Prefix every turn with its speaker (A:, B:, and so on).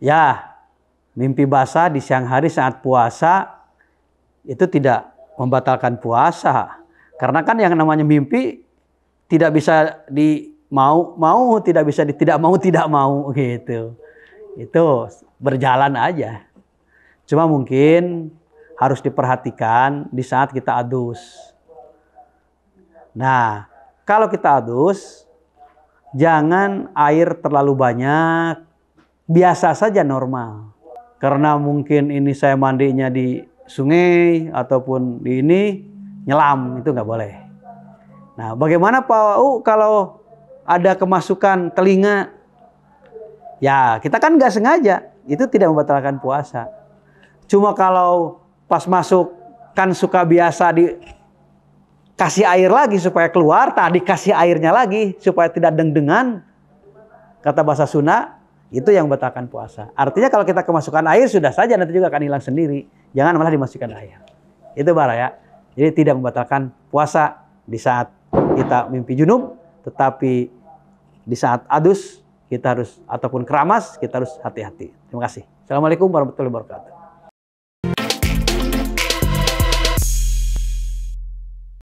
A: Ya, mimpi basah di siang hari saat puasa itu tidak membatalkan puasa. Karena kan yang namanya mimpi tidak bisa di mau mau tidak bisa di tidak mau tidak mau gitu. Itu berjalan aja. Cuma mungkin harus diperhatikan di saat kita adus. Nah, kalau kita adus jangan air terlalu banyak biasa saja normal. Karena mungkin ini saya mandinya di sungai ataupun di ini nyelam itu nggak boleh. Nah, bagaimana Pak U kalau ada kemasukan telinga? Ya, kita kan nggak sengaja. Itu tidak membatalkan puasa. Cuma kalau pas masuk kan suka biasa di kasih air lagi supaya keluar, tadi kasih airnya lagi supaya tidak deng dengan Kata bahasa Sunda, itu yang membatalkan puasa. Artinya kalau kita kemasukan air sudah saja nanti juga akan hilang sendiri. Jangan malah dimasukkan air. Itu bara ya. Jadi tidak membatalkan puasa di saat kita mimpi junub, tetapi di saat adus kita harus ataupun keramas kita harus hati-hati. Terima kasih. Assalamualaikum warahmatullahi wabarakatuh.